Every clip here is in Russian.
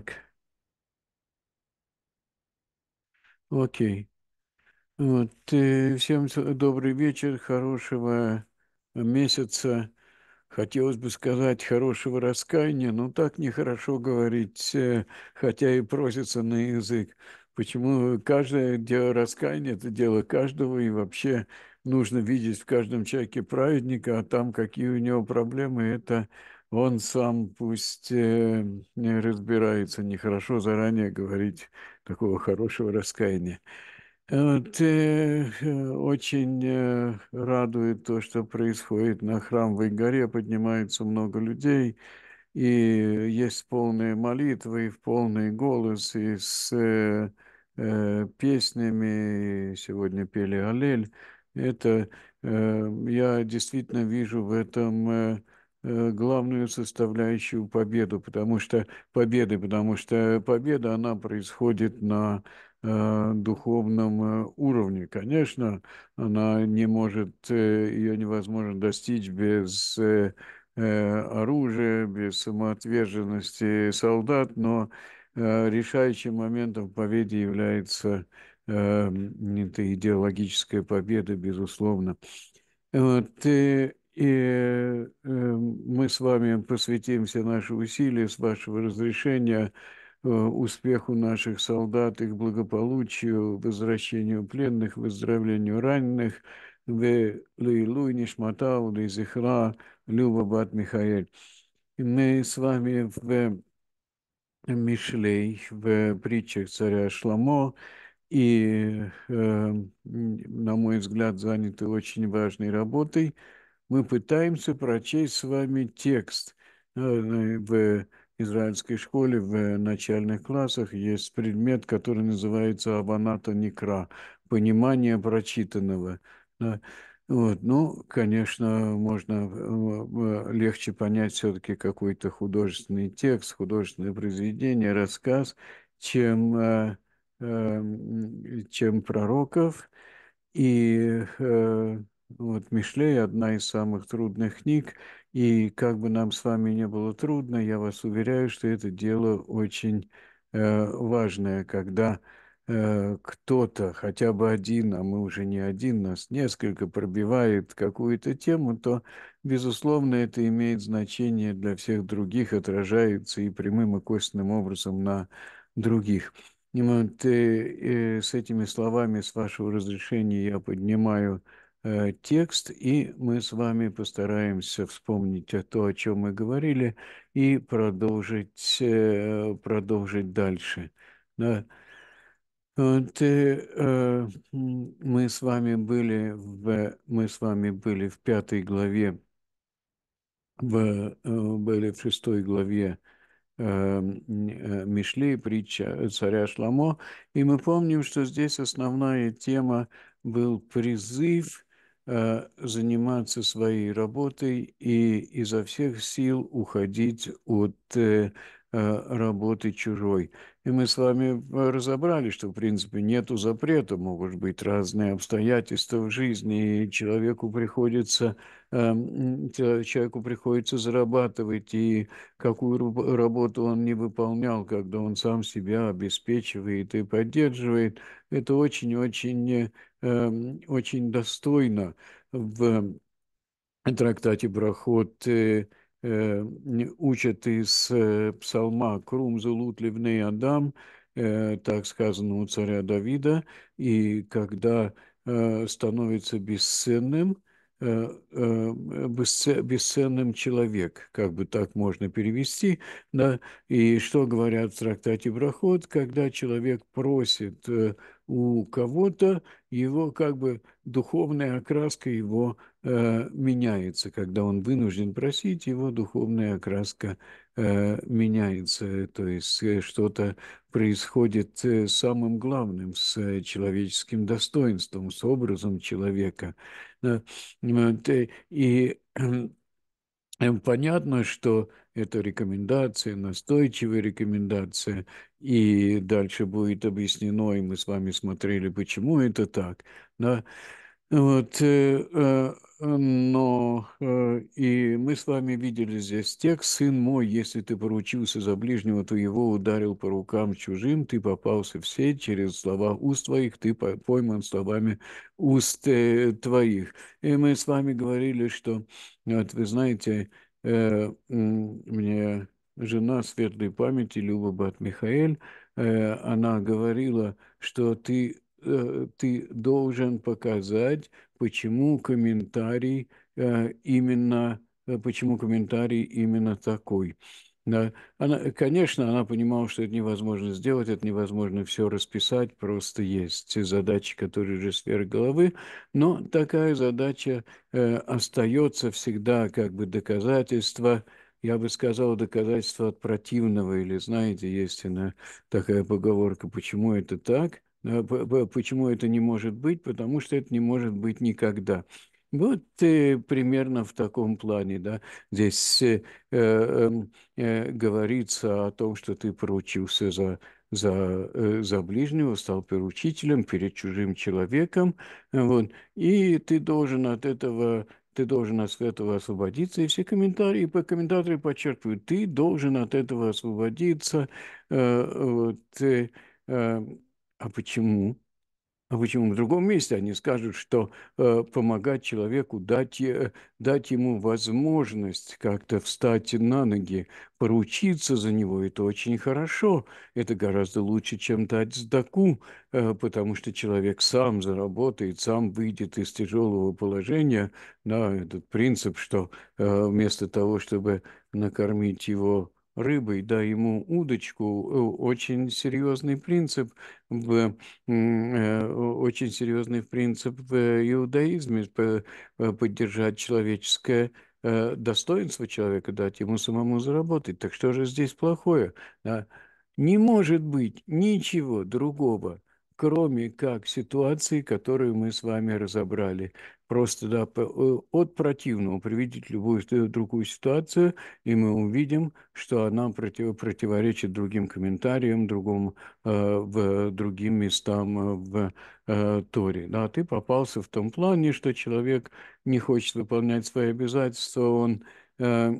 Так. Окей. Вот. Э, всем добрый вечер, хорошего месяца. Хотелось бы сказать хорошего раскаяния, но так нехорошо говорить, э, хотя и просится на язык. Почему каждое дело раскаяния – это дело каждого, и вообще нужно видеть в каждом человеке праведника, а там какие у него проблемы – это он сам пусть э, не разбирается, нехорошо заранее говорить такого хорошего раскаяния. Вот, э, очень э, радует то, что происходит на Храмовой горе, поднимается много людей, и есть полные молитвы, и в полный голос, и с э, э, песнями, и сегодня пели Аллель. Это э, я действительно вижу в этом э, Э, главную составляющую победу, потому что победы, потому что победа, она происходит на э, духовном э, уровне. Конечно, она не может, ее невозможно достичь без оружия, без самоотверженности солдат, но решающим моментом победы является это идеологическая победа, безусловно. Вот, и, и эм, мы с вами посвятим все наши усилия, с вашего разрешения, э, успеху наших солдат, их благополучию, возвращению пленных, выздоровлению раненых. Лейлу Нишматау, Лейзихра, Люба Бат Михаэль. Мы с вами в Мишлей, в притчах царя Шламо, и, эм, на мой взгляд, заняты очень важной работой – мы пытаемся прочесть с вами текст. Э, ну в израильской школе в начальных классах есть предмет, который называется Абаната Некра, понимание прочитанного. Вот, ну, конечно, можно э, э, легче понять все-таки какой-то художественный текст, художественное произведение, рассказ, чем, эм, чем пророков. И вот Мишлей – одна из самых трудных книг, и как бы нам с вами не было трудно, я вас уверяю, что это дело очень э, важное, когда э, кто-то, хотя бы один, а мы уже не один, нас несколько пробивает какую-то тему, то, безусловно, это имеет значение для всех других, отражается и прямым и косвенным образом на других. И вот э, э, с этими словами, с вашего разрешения, я поднимаю Э, текст, и мы с вами постараемся вспомнить то, о чем мы говорили, и продолжить, э, продолжить дальше. Да. Вот, э, э мы с вами были в мы с вами были в пятой главе, в, были в шестой главе э, Мишли, притча царя Шламо, и мы помним, что здесь основная тема был призыв Э, заниматься своей работой и изо всех сил уходить от э, Э, работы чужой. И мы с вами э, разобрали, что, в принципе, нету запрета, могут быть разные обстоятельства в жизни, и человеку приходится, эм, человеку приходится зарабатывать, и какую работу он не выполнял, когда он сам себя обеспечивает и поддерживает, это очень-очень эм, очень достойно в э, трактате «Проход» Э, учат из э, псалма «Крум зулут ливней Адам», э, так сказано у царя Давида, и когда становится бесценным, бесценным человек, как бы так можно перевести, да, и что говорят в трактате проход, когда человек просит у кого-то, его как бы духовная окраска его э, меняется. Когда он вынужден просить, его духовная окраска э, меняется. То есть э, что-то происходит э, самым главным с э, человеческим достоинством, с образом человека. И понятно, что это рекомендация, настойчивая рекомендация. И дальше будет объяснено, и мы с вами смотрели, почему это так. Да? Вот, э, э, но э, и мы с вами видели здесь текст «Сын мой, если ты поручился за ближнего, то его ударил по рукам чужим, ты попался в сеть через слова уст твоих, ты пойман словами уст твоих». И мы с вами говорили, что, вот вы знаете, Э, мне жена светлой памяти Люба Бат-Михаэль, э, она говорила, что ты, э, ты должен показать, почему комментарий именно, почему комментарий именно такой. Да. Она, конечно, она понимала, что это невозможно сделать, это невозможно все расписать, просто есть те задачи, которые же сверх головы, но такая задача э, остается всегда как бы доказательство, я бы сказал, доказательство от противного, или, знаете, есть она, такая поговорка, почему это так, э, почему это не может быть, потому что это не может быть никогда. Вот э, примерно в таком плане, да, здесь э, э, э, говорится о том, что ты поручился за, за, э, за ближнего, стал поручителем перед чужим человеком, вот, и ты должен от этого ты должен от этого освободиться. И все комментарии, по комментаторы подчеркивают, ты должен от этого освободиться. Э, вот, э, эм, а почему? А почему в другом месте они скажут, что э, помогать человеку, дать, э, дать ему возможность как-то встать на ноги, поручиться за него, это очень хорошо. Это гораздо лучше, чем дать сдаку, э, потому что человек сам заработает, сам выйдет из тяжелого положения. Да, этот принцип, что э, вместо того, чтобы накормить его рыбой, дай ему удочку, э, очень серьезный принцип, в э, очень серьезный принцип в э, иудаизме поддержать человеческое достоинство человека, дать ему самому заработать. Так что же здесь плохое? Не может быть ничего другого, кроме как ситуации, которую мы с вами разобрали. Просто да, э, от противного приведите любую э, другую ситуацию, и мы увидим, что она против, противоречит другим комментариям, другому, э, в другим местам э, в э, Торе. Да, ты попался в том плане, что человек не хочет выполнять свои обязательства, он Э,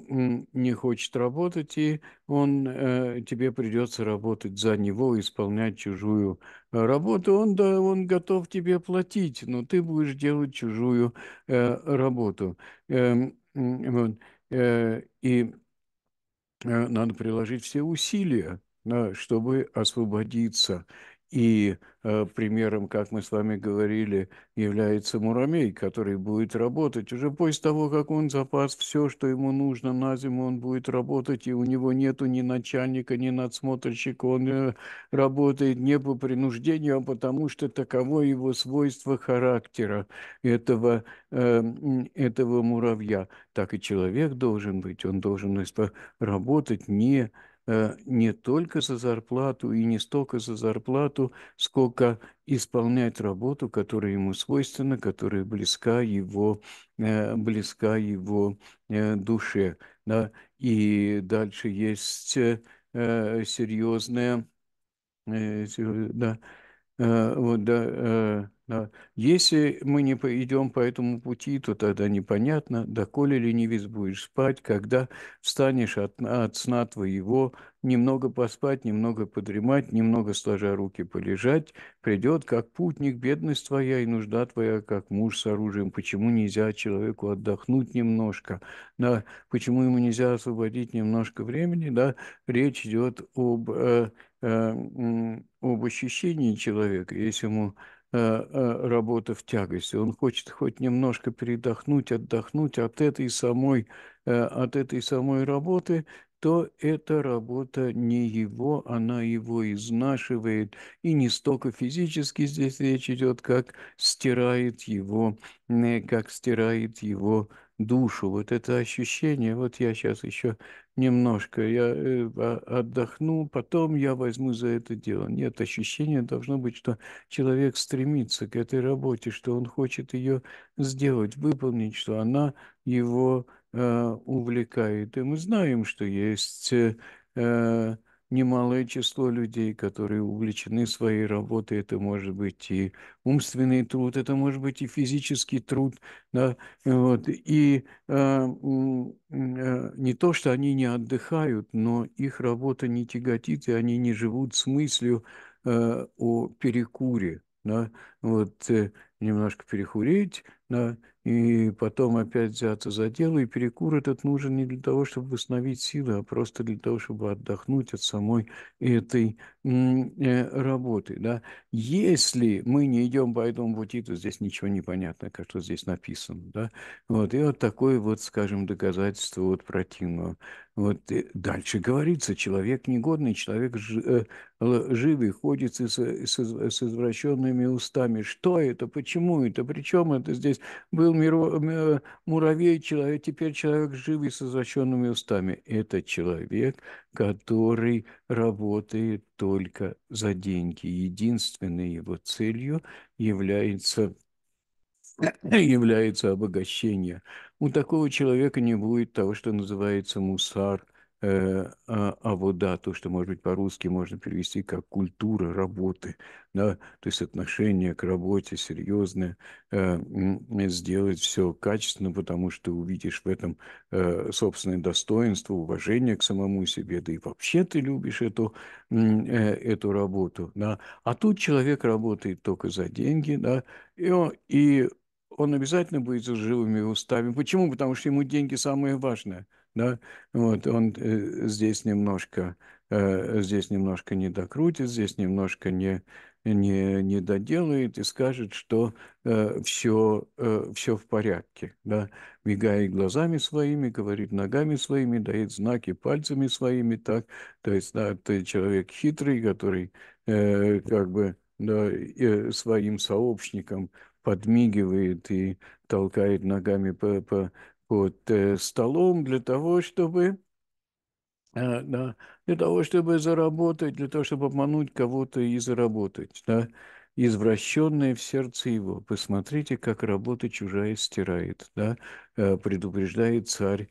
не хочет работать, и он, э, тебе придется работать за него, исполнять чужую э, работу. Он, да, он готов тебе платить, но ты будешь делать чужую работу. Эм, и надо приложить все усилия, чтобы освободиться и э, примером, как мы с вами говорили, является муравей, который будет работать. Уже после того, как он запас все, что ему нужно на зиму, он будет работать, и у него нету ни начальника, ни надсмотрщика. Он э, работает не по принуждению, а потому что таково его свойство характера этого, э, этого муравья. Так и человек должен быть, он должен работать не Э, не только за зарплату и не столько за зарплату, сколько исполнять работу, которая ему свойственна, которая близка его, э, близка его э, душе. Да? И дальше есть серьезная, да, вот, да, да. Если мы не пойдем по этому пути, то тогда непонятно, доколе ленивец будешь спать, когда встанешь от, от сна твоего, немного поспать, немного подремать, немного сложа руки полежать, придет как путник бедность твоя и нужда твоя, как муж с оружием. Почему нельзя человеку отдохнуть немножко? Да, почему ему нельзя освободить немножко времени? Да, речь идет об, э, э, об ощущении человека. Если ему Э, э, работа в тягости. Он хочет хоть немножко передохнуть, отдохнуть от этой самой, э, от этой самой работы, то эта работа не его, она его изнашивает. И не столько физически здесь речь идет, как стирает его, как стирает его душу, вот это ощущение, вот я сейчас еще немножко, я э, а, отдохну, потом я возьму за это дело. Нет, ощущение должно быть, что человек стремится к этой работе, что он хочет ее сделать, выполнить, что она его э, увлекает. И мы знаем, что есть... Э, э немалое число людей, которые увлечены своей работой. Это может быть и умственный труд, это может быть и физический труд. Да? Вот. И э, э, не то, что они не отдыхают, но их работа не тяготит, и они не живут с мыслью э, о перекуре. Да? Вот э, немножко перехуреть, да? и потом опять взяться за дело. И перекур этот нужен не для того, чтобы восстановить силы, а просто для того, чтобы отдохнуть от самой этой Э, работы. Да? Если мы не идем по этому пути, то здесь ничего не понятно, как что здесь написано. Да? Вот, и вот такое вот, скажем, доказательство вот противного. Вот э, дальше говорится, человек негодный, человек ж, э, лживый, ходит с, с, с извращенными устами. Что это? Почему это? Причем это здесь был мир, муравей, человек, теперь человек живый с извращенными устами. Это человек, который работает то только за деньги. Единственной его целью является является обогащение. У такого человека не будет того, что называется мусар, Э, а, а вот да, то, что, может быть, по-русски можно перевести как культура работы, да, то есть отношение к работе серьезное, э, сделать все качественно, потому что увидишь в этом э, собственное достоинство, уважение к самому себе, да и вообще ты любишь эту, э, эту работу, да. А тут человек работает только за деньги, да, и, он, и он обязательно будет с живыми устами. Почему? Потому что ему деньги самое важное – да, вот, он э, здесь немножко, э, здесь немножко не докрутит, здесь немножко не, не, не доделает и скажет, что э, все, э, все в порядке. Да? Мигает глазами своими, говорит ногами своими, дает знаки пальцами своими. Так? То есть да, ты человек хитрый, который э, как бы да, э, своим сообщникам подмигивает и толкает ногами по, по, под э, столом для того, чтобы э, да, для того, чтобы заработать, для того, чтобы обмануть кого-то и заработать, да, извращенное в сердце его. Посмотрите, как работа чужая стирает, да, э, предупреждает царь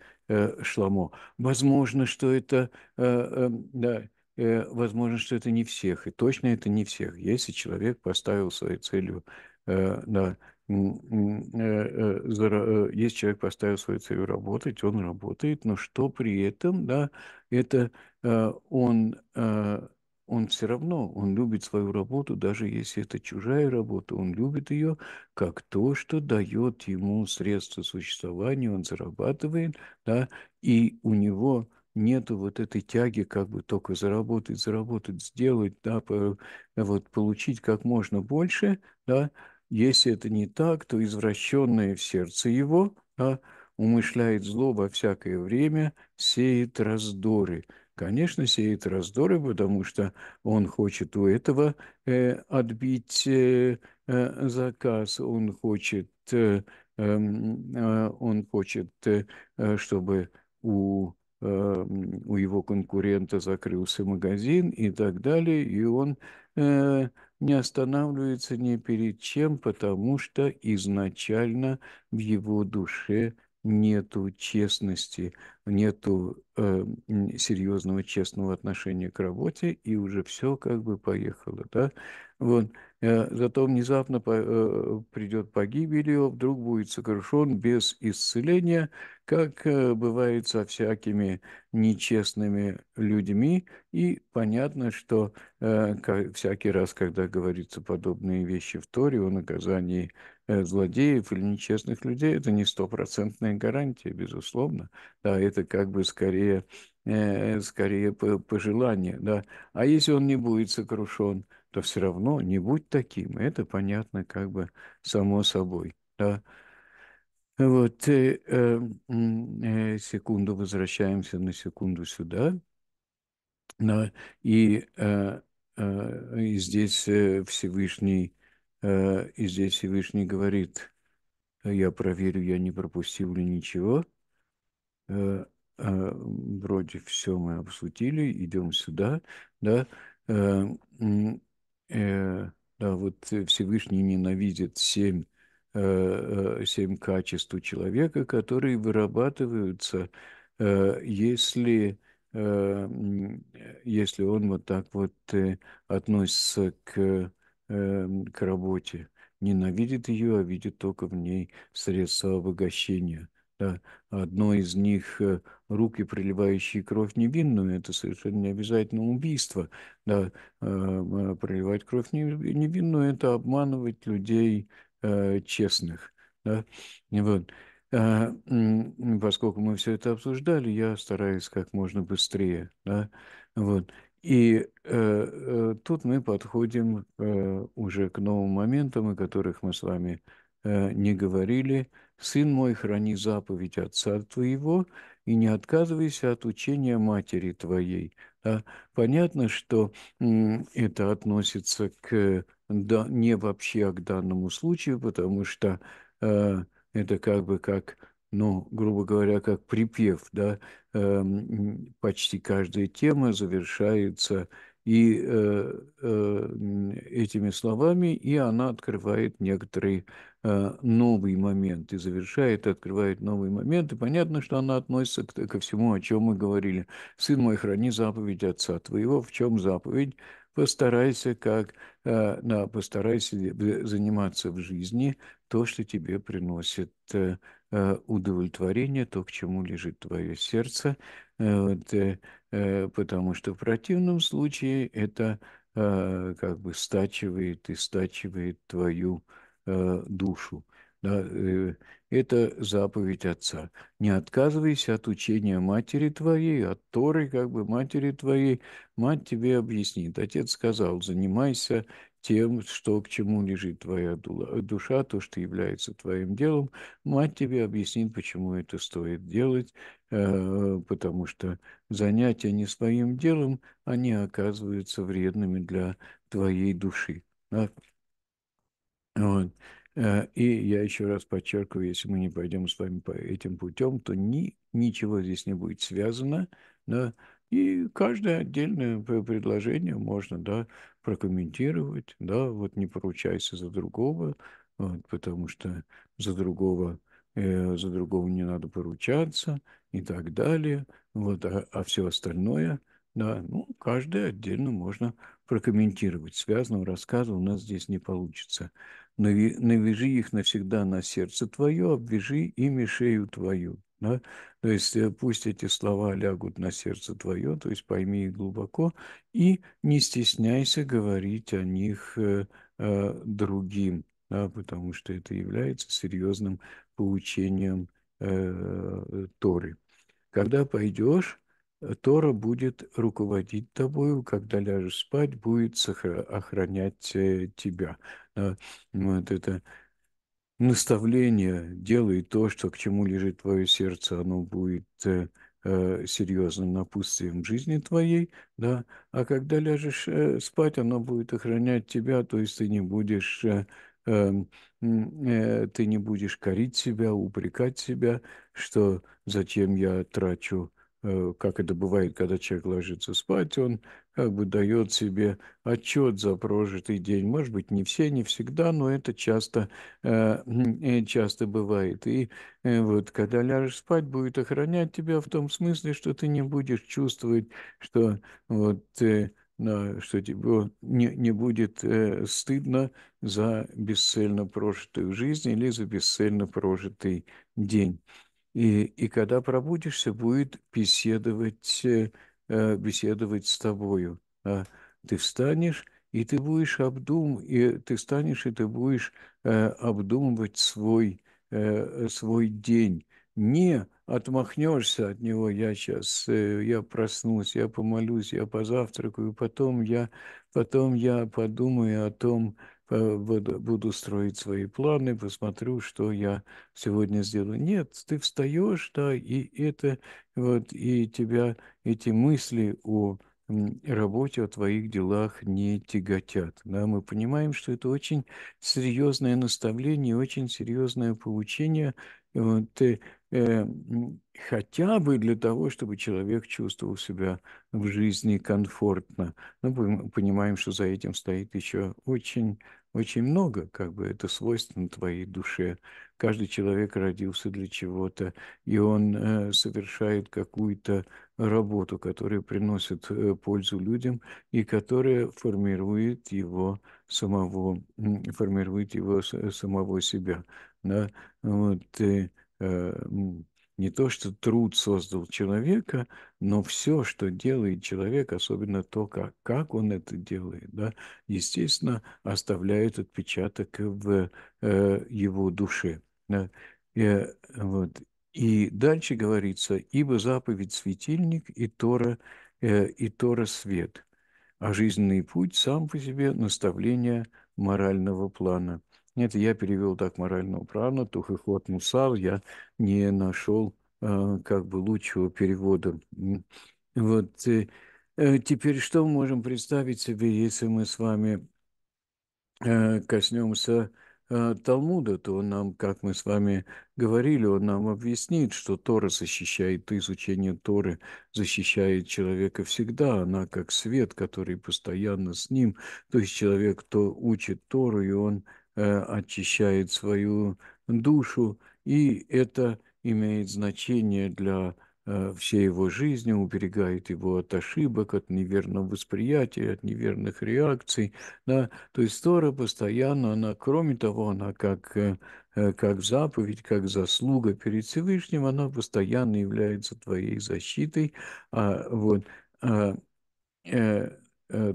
Шламо. Возможно, что это, эм, да, возможно, что это не всех, и точно это не всех. Если человек поставил своей целью да, Э, э, э, если человек поставил свою целью работать, он работает, но что при этом, да, это он, он все равно, он любит свою работу, даже если это чужая работа, он любит ее как то, что дает ему средства существования, он зарабатывает, да, и у него нету вот этой тяги как бы только заработать, заработать, сделать, да, по, вот получить как можно больше, да, если это не так, то извращенное в сердце его а, умышляет зло во всякое время, сеет раздоры. Конечно, сеет раздоры, потому что он хочет у этого э, отбить э, э заказ, он хочет, э, эм, э, он хочет э, э чтобы у эм, у его конкурента закрылся магазин и так далее, и он э, не останавливается ни перед чем, потому что изначально в его душе нету честности, нету э, серьезного честного отношения к работе, и уже все как бы поехало, да, вот, Э, зато внезапно э, придет погибель его, вдруг будет сокрушен без исцеления, как э, бывает со всякими нечестными людьми. И понятно, что всякий раз, когда говорится подобные вещи в Торе о наказании злодеев или нечестных людей, это не стопроцентная гарантия, безусловно. Да, это как бы скорее, скорее пожелание. Да. А если он не будет сокрушен, то все равно не будь таким. Это понятно как бы само собой. Да? Вот, э, э, э, секунду, возвращаемся на секунду сюда. Да, и, э, э, и здесь э, Всевышний, э, и здесь Всевышний говорит, я проверю, я не пропустил ли ничего. Э, э, вроде все мы обсудили, идем сюда, да. Э, э, да, вот Всевышний ненавидит семь, э, э, семь качеств у человека, которые вырабатываются, э, если, э, если он вот так вот э, относится к, э, к работе. Ненавидит ее, а видит только в ней средства обогащения. Да. Одно из них э, руки, проливающие кровь невинную, это совершенно не обязательно убийство. Да, а, а, проливать кровь невинную – это обманывать людей э, честных. Да? Вот. А, поскольку мы все это обсуждали, я стараюсь как можно быстрее. Да? Вот. И э, э, тут мы подходим э, уже к новым моментам, о которых мы с вами э, не говорили. «Сын мой, храни заповедь отца твоего, и не отказывайся от учения матери твоей. Да? Понятно, что это относится к да, не вообще а к данному случаю, потому что э, это как бы как, ну, грубо говоря, как припев, да, э, почти каждая тема завершается и э, э, этими словами и она открывает некоторые э, новый момент и завершает, и открывает новый момент. И понятно, что она относится к, ко всему, о чем мы говорили. «Сын мой, храни заповедь отца твоего». В чем заповедь? Постарайся, как, э, да, постарайся заниматься в жизни то, что тебе приносит э, э, удовлетворение, то, к чему лежит твое сердце, Э, вот, э, э, потому что в противном случае это как бы стачивает и стачивает твою душу. Да, это заповедь Отца. Не отказывайся от учения матери твоей, от Торы, как бы матери твоей. Мать тебе объяснит. Отец сказал, занимайся тем, что к чему лежит твоя душа, то, что является твоим делом, мать тебе объяснит, почему это стоит делать, э, потому что занятия не своим делом, они оказываются вредными для твоей души. Вот. Э, и я еще раз подчеркиваю, если мы не пойдем с вами по этим путем, то ни, ничего здесь не будет связано, да, и каждое отдельное предложение можно, да, прокомментировать, да, вот не поручайся за другого, вот, потому что за другого э, за другого не надо поручаться и так далее, вот, а, а все остальное, да, ну, каждое отдельно можно прокомментировать. Связанного рассказа у нас здесь не получится. навяжи их навсегда на сердце твое, обвяжи ими шею твою. Да? То есть э, пусть эти слова лягут на сердце твое, то есть пойми их глубоко и не стесняйся говорить о них э, э другим, да, потому что это является серьезным поучением э, Торы. Когда пойдешь, Тора будет руководить тобою, когда ляжешь спать, будет охранять э, тебя. Вот это наставление, делай то, что к чему лежит твое сердце, оно будет э, э, серьезным напутствием жизни твоей, да, а когда ляжешь э, спать, оно будет охранять тебя, то есть ты не будешь э, эм, э ты не будешь корить себя, упрекать себя, что зачем я трачу Э, как это бывает, когда человек ложится спать, он как бы дает себе отчет за прожитый день. Может быть, не все, не всегда, но это часто, э, э, часто бывает. И вот когда ляжешь спать, будет охранять тебя в том смысле, что ты не будешь чувствовать, что вот ты что тебе не, не будет э, стыдно за бесцельно прожитую жизнь или за бесцельно прожитый день. И, и когда пробудишься, будет беседовать, э, э, беседовать с тобою. Ты встанешь, и ты будешь обдум, и ты встанешь, и ты будешь э, обдумывать свой, свой день. Не отмахнешься от него, я сейчас, я проснусь, я помолюсь, я позавтракаю, потом я, потом я подумаю о том, Э, буду строить свои планы, посмотрю, что я сегодня сделаю. Нет, ты встаешь, да, и это вот, и тебя эти мысли о работе, о твоих делах не тяготят. Да, мы понимаем, что это очень серьезное наставление, очень серьезное поучение. Вот, э, хотя бы для того, чтобы человек чувствовал себя в жизни комфортно. Но ну, мы понимаем, что за этим стоит еще очень очень много, как бы это свойственно твоей душе. Каждый человек родился для чего-то, и он э, совершает какую-то работу, которая приносит э, пользу людям и которая формирует его самого, формирует его э, самого себя. Да? Вот, э, э не то, что труд создал человека, но все, что делает человек, особенно то, как, как он это делает, да, естественно, оставляет отпечаток в э, его душе. Да. И, э, вот. и дальше говорится, ибо заповедь светильник и Тора, э, и Тора свет, а жизненный путь сам по себе наставление морального плана – нет, я перевел так морального права. Тух и Тухихот Мусар, я не нашел а, как бы лучшего перевода. Вот э, э, теперь что мы можем представить себе, если мы с вами э, коснемся Талмуда, то он нам, как мы с вами говорили, он нам объяснит, что Тора защищает, изучение Торы защищает человека всегда, она как свет, который постоянно с ним, то есть человек, кто учит Тору, и он Э, очищает свою душу, и это имеет значение для э, всей его жизни, уберегает его от ошибок, от неверного восприятия, от неверных реакций. Да? То есть Тора постоянно, она, кроме того, она как, э, как заповедь, как заслуга перед Всевышним, она постоянно является твоей защитой. А, вот, а, э,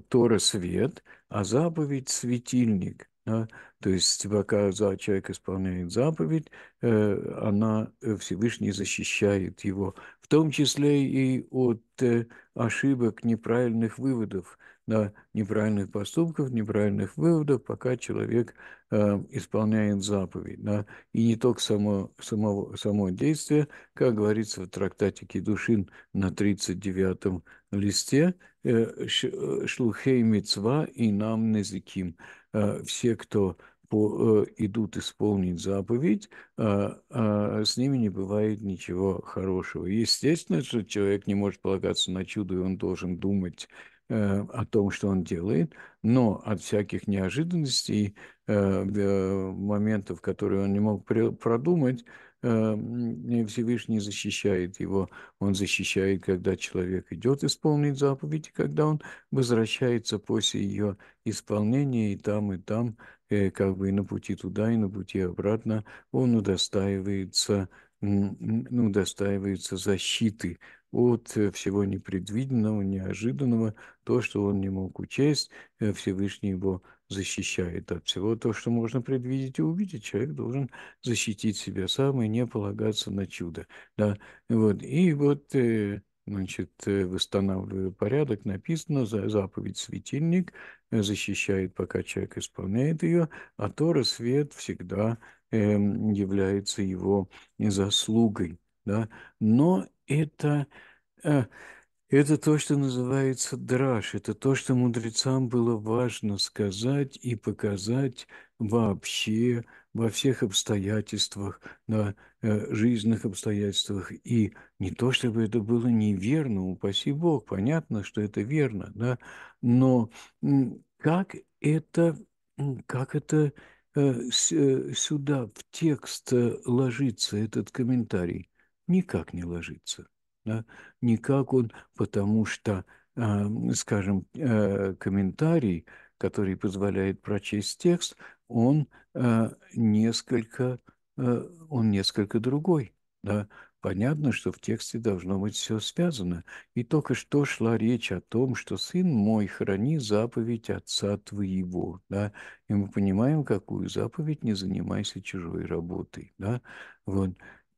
Тора – свет, а заповедь – светильник. Да? То есть пока человек исполняет заповедь, э, она э, Всевышний защищает его, в том числе и от э, ошибок, неправильных выводов, да, неправильных поступков, неправильных выводов, пока человек исполняет заповедь. Да, и не только само, само, само действие, как говорится в трактате Кедушин на 39-м листе, «Шлухей мецва и нам незиким». Э, все, кто по, э, идут исполнить заповедь, э, с ними не бывает ничего хорошего. Естественно, что человек не может полагаться на чудо, и он должен думать о том, что он делает, но от всяких неожиданностей, моментов, которые он не мог продумать, а, Всевышний защищает его. Он защищает, когда человек идет исполнить заповедь, и когда он возвращается после ее исполнения, и там, и там, э, как бы и на пути туда, и на пути обратно, он удостаивается ну, достаиваются защиты от э, всего непредвиденного, неожиданного, то, что он не мог учесть, э, Всевышний его защищает от всего то, что можно предвидеть и увидеть. Человек должен защитить себя сам и не полагаться на чудо. Да? Вот. И вот э, значит, восстанавливая порядок, написано, за заповедь светильник защищает, пока человек исполняет ее, а Тора свет всегда Эм, является его заслугой. Да? Но это, э, это то, что называется драж, это то, что мудрецам было важно сказать и показать вообще во всех обстоятельствах, да, э, жизненных обстоятельствах. И не то, чтобы это было неверно, упаси Бог, понятно, что это верно, да, но как это, как это Э, э, сюда в текст э, ложится этот комментарий? Никак не ложится. Да? Никак он, потому что, а, скажем, комментарий, который позволяет прочесть текст, он несколько, он несколько другой. Да? Понятно, что в тексте должно быть все связано, и только что шла речь о том, что «Сын мой, храни заповедь Отца твоего». Да? И мы понимаем, какую заповедь «Не занимайся чужой работой». Да? Вот.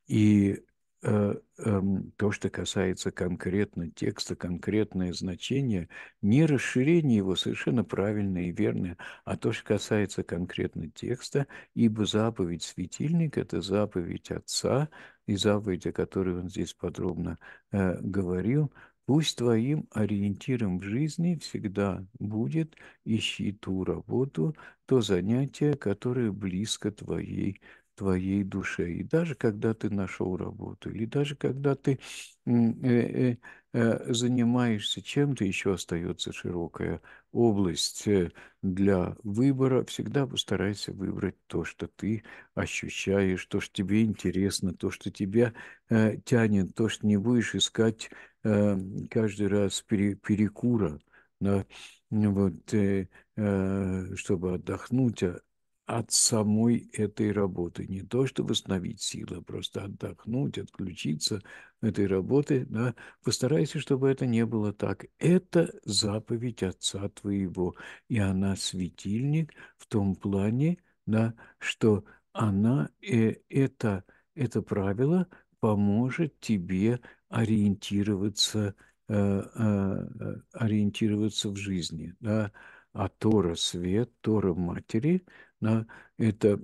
И э, э, то, что касается конкретно текста, конкретное значение, не расширение его совершенно правильное и верное, а то, что касается конкретно текста, ибо заповедь светильник – это заповедь Отца, и заповедь, о которых он здесь подробно э, говорил, Пусть твоим ориентиром в жизни всегда будет «ищи ту работу, то занятие, которое близко твоей твоей душе. И даже когда ты нашел работу, или даже когда ты э, э, Э, занимаешься чем-то, еще остается широкая область э, для выбора. Всегда постарайся выбрать то, что ты ощущаешь, то, что тебе интересно, то, что тебя э, тянет, то, что не будешь искать э, каждый раз пере, перекура, да, вот, э, э чтобы отдохнуть, а от самой этой работы. Не то, чтобы восстановить силы, а просто отдохнуть, отключиться этой работы. Да? Постарайся, чтобы это не было так. Это заповедь Отца твоего, и она светильник в том плане, да, что она, э, это, это правило поможет тебе ориентироваться, э, э, ориентироваться в жизни. Да? А Тора – свет, Тора – матери – да, это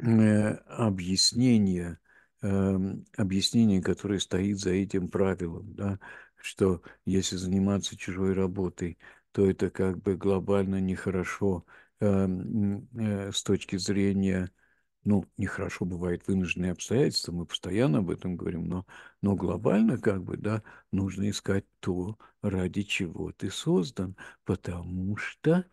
э, объяснение, эм, объяснение, которое стоит за этим правилом, да, что если заниматься чужой работой, то это как бы глобально нехорошо эм, э, с точки зрения ну, нехорошо бывает вынужденные обстоятельства, мы постоянно об этом говорим, но, но глобально как бы, да, нужно искать то, ради чего ты создан, потому что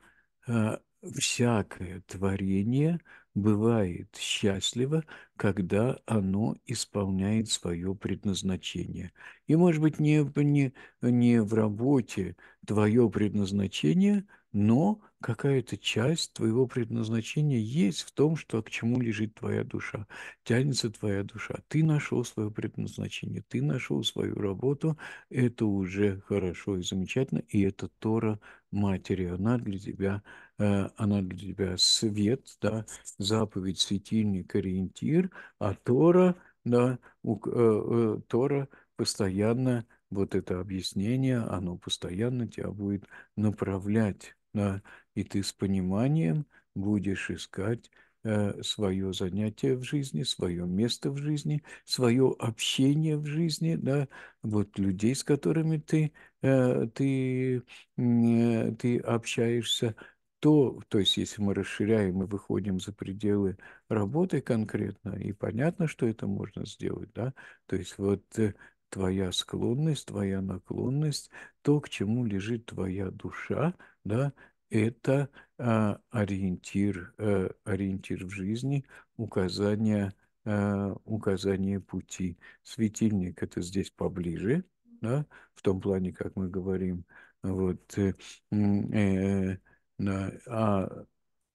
э, всякое творение бывает счастливо, когда оно исполняет свое предназначение. И, может быть, не, не, не в работе твое предназначение, но какая-то часть твоего предназначения есть в том, что к чему лежит твоя душа, тянется твоя душа. Ты нашел свое предназначение, ты нашел свою работу, это уже хорошо и замечательно, и это Тора матери, она для тебя – Э, она для тебя свет, да, заповедь, светильник, ориентир, а Тора, да, у, э, э, Тора постоянно, вот это объяснение, оно постоянно тебя будет направлять, да, и ты с пониманием будешь искать э, свое занятие в жизни, свое место в жизни, свое общение в жизни, да, вот людей, с которыми ты, э, ты, э, ты общаешься, то, то есть если мы расширяем и выходим за пределы работы конкретно, и понятно, что это можно сделать, да, то есть вот э, твоя склонность, твоя наклонность, то, к чему лежит твоя душа, да, это э, ориентир, э, ориентир в жизни, указание, э, указание пути. Светильник это здесь поближе, да, в том плане, как мы говорим, вот э, э, на а,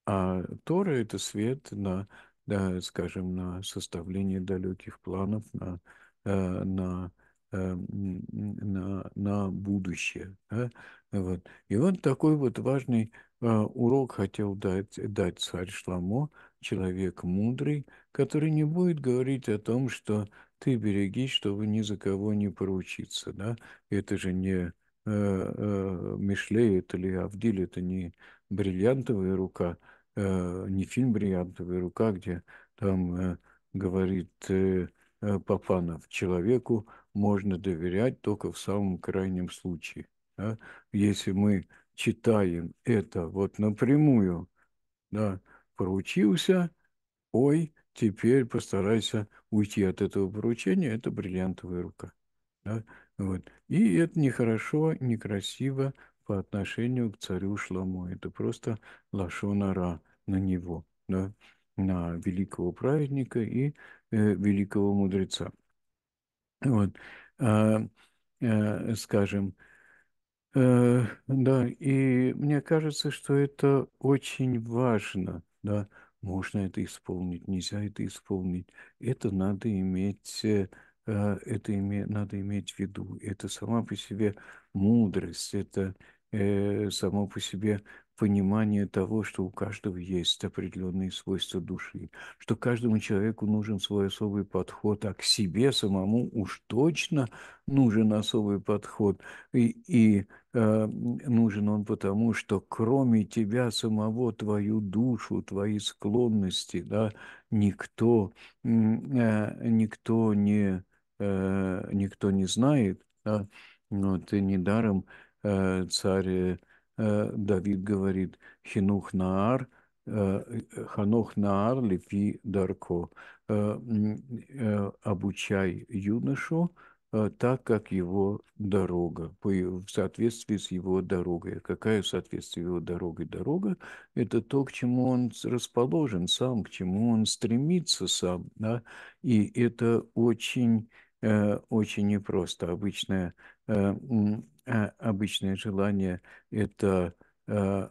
а Тора это свет на, да, скажем, на составление далеких планов, на, э, на, э, на, на будущее. Да? Вот. И вот такой вот важный а, урок хотел дать, дать царь Шламо, человек мудрый, который не будет говорить о том, что ты берегись, чтобы ни за кого не поручиться. Да? Это же не Э, э, Мишле, это ли Авдиль, это не бриллиантовая рука, э, не фильм «Бриллиантовая рука», где там говорит Папанов, человеку можно доверять только в самом крайнем случае. Если мы читаем это вот напрямую, да, поручился, ой, теперь постарайся уйти от этого поручения, это бриллиантовая рука. Да? Вот. И это нехорошо, некрасиво по отношению к царю Шламу. Это просто лашонара на него, да? на великого праведника и э, великого мудреца. Вот. А, э, скажем, э, да, и мне кажется, что это очень важно, да, можно это исполнить, нельзя это исполнить. Это надо иметь э, Э, это име, надо иметь в виду. Это сама по себе мудрость, это э, само по себе понимание того, что у каждого есть определенные свойства души, что каждому человеку нужен свой особый подход, а к себе самому уж точно нужен особый подход. И, и э, нужен он потому, что кроме тебя самого, твою душу, твои склонности, да, никто, э, никто не Э, никто не знает. Да? Вот, и недаром э, царь э, Давид говорит «Хинух Наар», Ханох Наар Лепи Дарко. Обучай юношу так, как его дорога, в соответствии с его дорогой. А какая в соответствии с его дорогой дорога? Это то, к чему он расположен сам, к чему он стремится сам. Да? И это очень Э, очень непросто. Обычное, э, а, обычное желание – это э,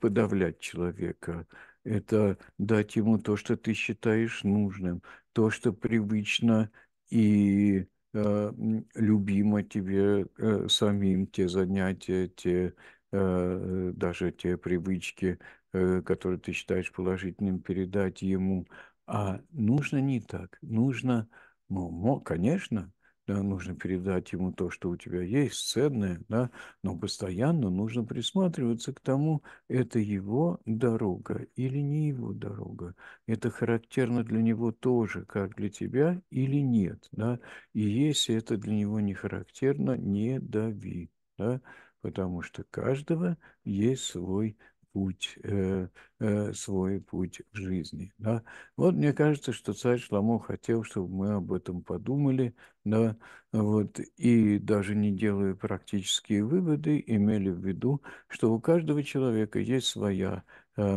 подавлять человека, это дать ему то, что ты считаешь нужным, то, что привычно и любимо тебе самим, те занятия, те даже те привычки, которые ты считаешь положительным, передать ему – а нужно не так. Нужно, ну, конечно, да, нужно передать ему то, что у тебя есть, ценное, да, но постоянно нужно присматриваться к тому, это его дорога или не его дорога. Это характерно для него тоже, как для тебя, или нет. Да? И если это для него не характерно, не дави. Да? Потому что каждого есть свой путь, э, э, свой путь в жизни. Да? Вот мне кажется, что царь Шламо хотел, чтобы мы об этом подумали, да, вот, и даже не делая практические выводы, имели в виду, что у каждого человека есть своя, э,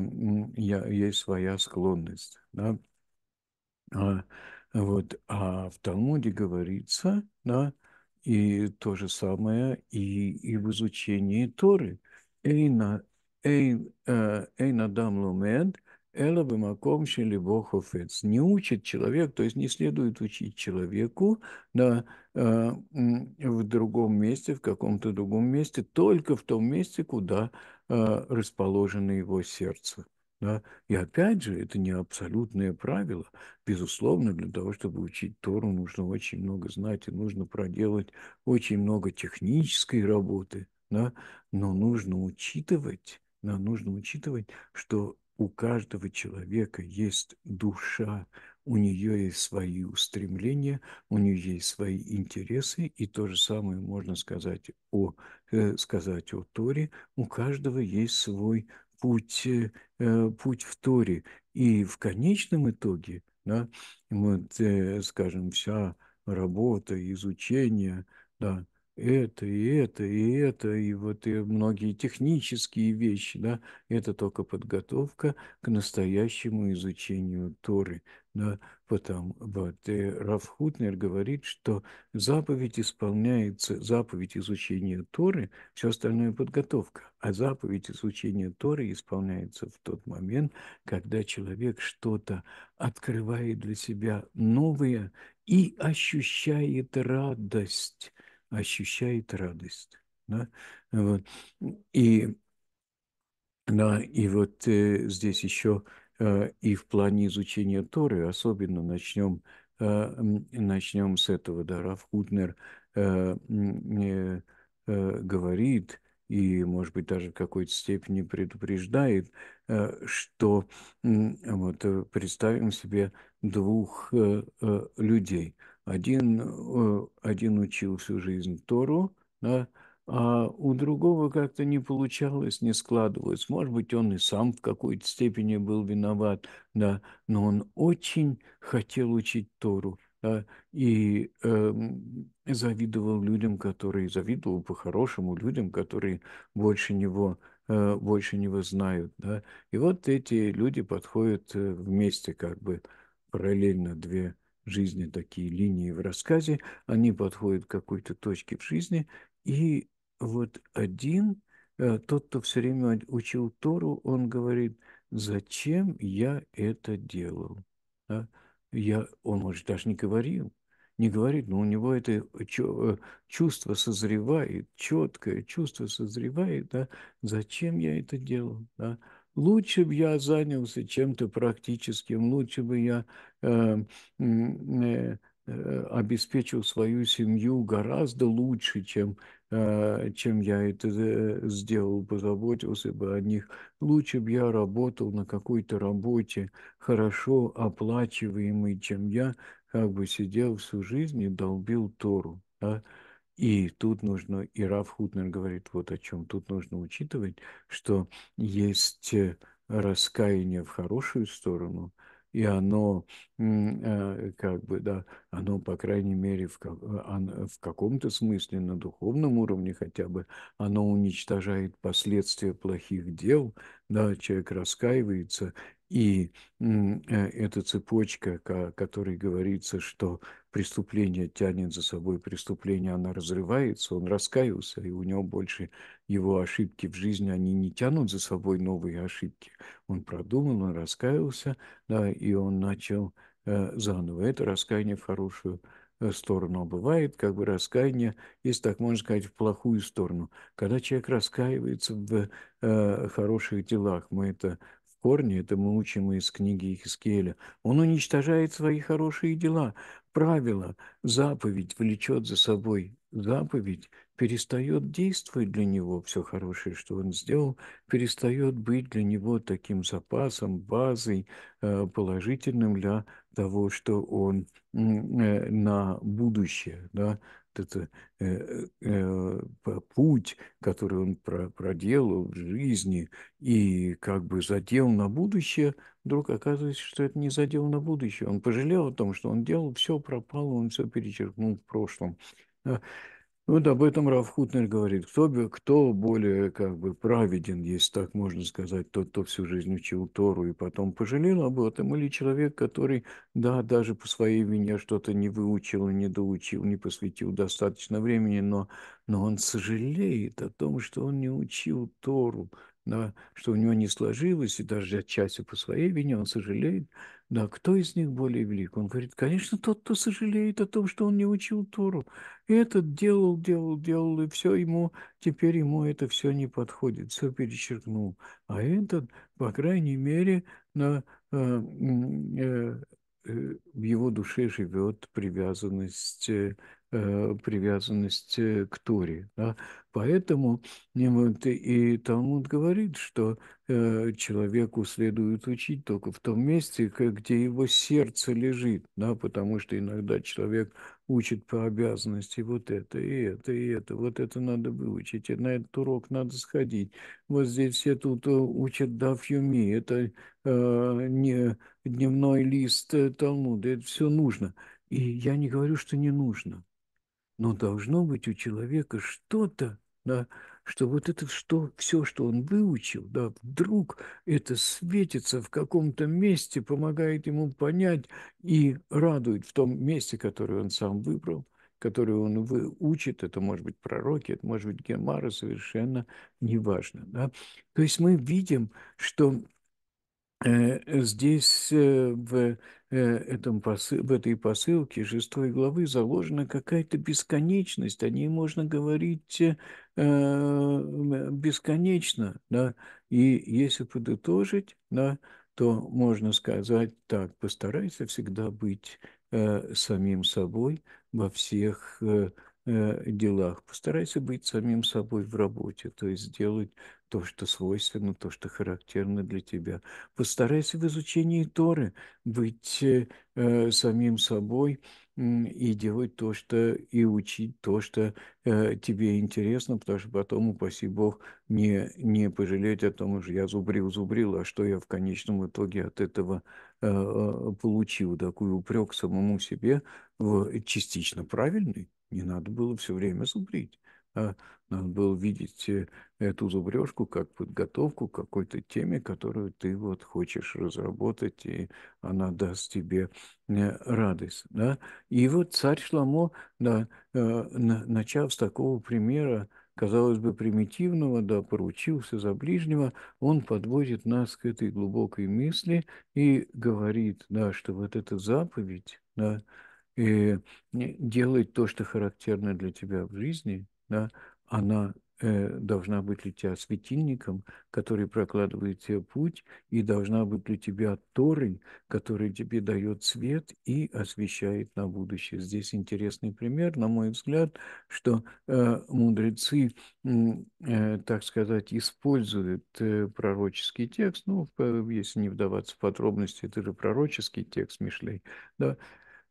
есть своя склонность. Да? А, вот, а в Талмуде говорится, да, и то же самое и, и в изучении Торы. Эйна אין, э, אין אדם לומד, Эла бимаком шелибо хофец. Не учит человек, то есть не следует учить человеку да, э, в другом месте, в каком-то другом месте, только в том месте, куда э, расположено его сердце. Да? И опять же, это не абсолютное правило. Безусловно, для того, чтобы учить Тору, нужно очень много знать, и нужно проделать очень много технической работы. Да? Но нужно учитывать нам нужно учитывать, что у каждого человека есть душа, у нее есть свои устремления, у нее есть свои интересы, и то же самое можно сказать о, э, сказать о Торе. У каждого есть свой путь, э, э путь в Торе. И в конечном итоге, да, вот, э, скажем, вся работа, изучение, да, это, и это, и это, и вот и многие технические вещи, да, это только подготовка к настоящему изучению Торы, да, потом вот и э, Раф Хутнер говорит, что заповедь исполняется, заповедь изучения Торы, все остальное подготовка, а заповедь изучения Торы исполняется в тот момент, когда человек что-то открывает для себя новое и ощущает радость ощущает радость. Да? Вот. И, да, и вот э, здесь еще э, и в плане изучения Торы, особенно начнем, э, начнем с этого, да, Раф Хутнер э, э, э, говорит, и, может быть, даже в какой-то степени предупреждает, э, что вот, э, представим себе двух людей – один, э, один учил всю жизнь Тору, да, а у другого как-то не получалось, не складывалось. Может быть, он и сам в какой-то степени был виноват, да, но он очень хотел учить Тору да, и э, завидовал людям, которые завидовал по-хорошему людям, которые больше него э, больше него знают, да. И вот эти люди подходят э, вместе, как бы параллельно две жизни такие линии в рассказе, они подходят к какой-то точке в жизни, и вот один, э, тот, кто все время учил Тору, он говорит, зачем я это делал? Я, он, может, даже не говорил, не говорит, но у него это э, чувство созревает, четкое чувство созревает, да, зачем я это делал, да, Лучше бы я занялся чем-то практическим, лучше бы я эм, э, э, обеспечил свою семью гораздо лучше, чем, э, чем я это э, сделал, позаботился бы о них. Лучше бы я работал на какой-то работе, хорошо оплачиваемой, чем я как бы сидел всю жизнь и долбил Тору. Да? И тут нужно, и Раф Хутнер говорит вот о чем, тут нужно учитывать, что есть э, раскаяние в хорошую сторону, и оно, э, как бы, да, оно, по крайней мере, в, э, в каком-то смысле, на духовном уровне хотя бы, оно уничтожает последствия плохих дел, да, человек раскаивается, и э, эта цепочка, о которой говорится, что преступление тянет за собой преступление, она разрывается, он раскаялся, и у него больше его ошибки в жизни, они не тянут за собой новые ошибки. Он продумал, он раскаялся, да, и он начал э, заново. Это раскаяние в хорошую э, сторону. А бывает как бы раскаяние, если так можно сказать, в плохую сторону. Когда человек раскаивается в э, хороших делах, мы это Корни, это мы учим из книги Ихискеля, он уничтожает свои хорошие дела, Правило, заповедь влечет за собой заповедь, перестает действовать для него все хорошее, что он сделал, перестает быть для него таким запасом, базой, э, положительным для того, что он э, на будущее, да, это, э, э, путь, который он про, проделал в жизни и как бы задел на будущее, вдруг оказывается, что это не задел на будущее. Он пожалел о том, что он делал, все пропало, он все перечеркнул в прошлом. А, вот ну об этом Раф Хутнер говорит. Кто, кто более как бы праведен, если так можно сказать, тот, кто всю жизнь учил Тору и потом пожалел об этом, или человек, который, да, даже по своей вине что-то не выучил, не доучил, не посвятил достаточно времени, но, но он сожалеет о том, что он не учил Тору, да, что у него не сложилось, и даже отчасти по своей вине он сожалеет да, кто из них более велик? Он говорит, конечно, тот, кто сожалеет о том, что он не учил Тору. И этот делал, делал, делал, и все ему, теперь ему это все не подходит, все перечеркнул. А этот, по крайней мере, на, э, э, э, в его душе живет привязанность э, Э, привязанность э, к Торе. Да? Поэтому э, вот, и Талмуд говорит, что э, человеку следует учить только в том месте, где его сердце лежит, да? потому что иногда человек учит по обязанности вот это, и это, и это, вот это надо выучить, и на этот урок надо сходить. Вот здесь все тут учат дафьюми, это э, не дневной лист Талмуда, это все нужно. И я не говорю, что не нужно – но должно быть у человека что-то, да, что вот это что, все, что он выучил, да, вдруг это светится в каком-то месте, помогает ему понять и радует в том месте, которое он сам выбрал, которое он выучит, это может быть пророки, это может быть гемара, совершенно неважно. Да. То есть мы видим, что э, здесь э, в Э, этом посы... в этой посылке шестой главы заложена какая-то бесконечность, о ней можно говорить э, э, бесконечно. Да? И если подытожить, да, то можно сказать так, постарайся всегда быть э, самим собой во всех э, э делах, постарайся быть самим собой в работе, то есть сделать то, что свойственно, то, что характерно для тебя. Постарайся в изучении Торы быть э, э самим собой и делать то, что и учить то, что э, тебе интересно, потому что потом, упаси Бог, не, не пожалеть о том, что я зубрил, зубрил, а что я в конечном итоге от этого э, э получил, такой упрек самому себе в частично правильный. Не надо было все время зубрить. А, надо было видеть э, эту зубрежку как подготовку к какой-то теме, которую ты вот хочешь разработать, и она даст тебе э, радость. Да? И вот царь Шламо, да, э, начав с такого примера, казалось бы, примитивного, да, поручился за ближнего, он подводит нас к этой глубокой мысли и говорит, да, что вот эта заповедь, да, и делать то, что характерно для тебя в жизни, да, она э, должна быть для тебя светильником, который прокладывает тебе путь, и должна быть для тебя Торой, который тебе дает свет и освещает на будущее. Здесь интересный пример, на мой взгляд, что э, мудрецы, э, так сказать, используют э, пророческий текст, ну, э, если не вдаваться в подробности, это же пророческий текст Мишлей, да,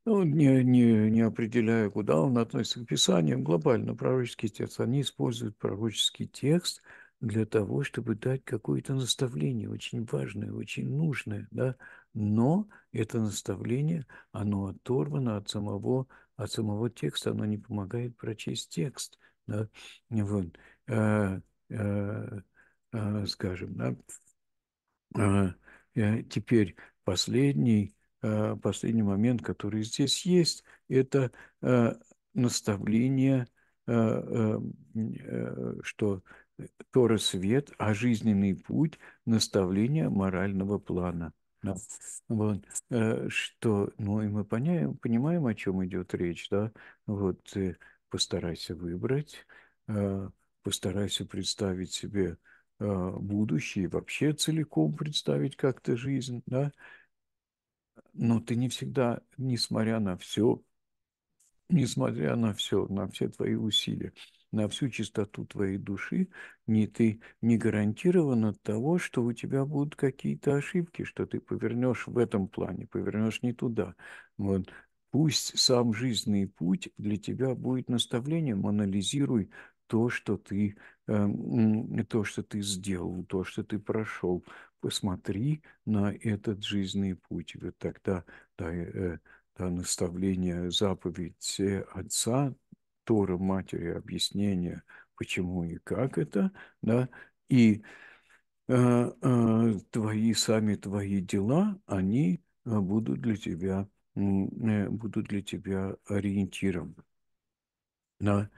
ну, не, не, не определяя, куда он относится к Писаниям, глобально пророческий текст. Они используют пророческий текст для того, чтобы дать какое-то наставление, очень важное, очень нужное, да, но это наставление, оно оторвано от самого, от самого текста, оно не помогает прочесть текст, да, вот, э, э, э, скажем, да. Э, э теперь последний Э, последний момент, который здесь есть, это э, наставление, э, что Тора – свет, а жизненный путь – наставление морального плана. Да. Вот, что, ну и мы понимаем, понимаем, о чем идет речь, да, вот постарайся выбрать, постарайся представить себе будущее, вообще целиком представить как-то жизнь, да, но ты не всегда, несмотря на все, несмотря на все, на все твои усилия, на всю чистоту твоей души, не ты не гарантирован от того, что у тебя будут какие-то ошибки, что ты повернешь в этом плане, повернешь не туда. Вот. Пусть сам жизненный путь для тебя будет наставлением, анализируй то, что ты, э, то, что ты сделал, то, что ты прошел, посмотри на этот жизненный путь. И вот тогда да, э, да, наставление, заповедь отца, Тора матери, объяснение, почему и как это, да, и э, э, твои, сами твои дела, они а, будут для тебя, э, будут для тебя ориентированы. Да?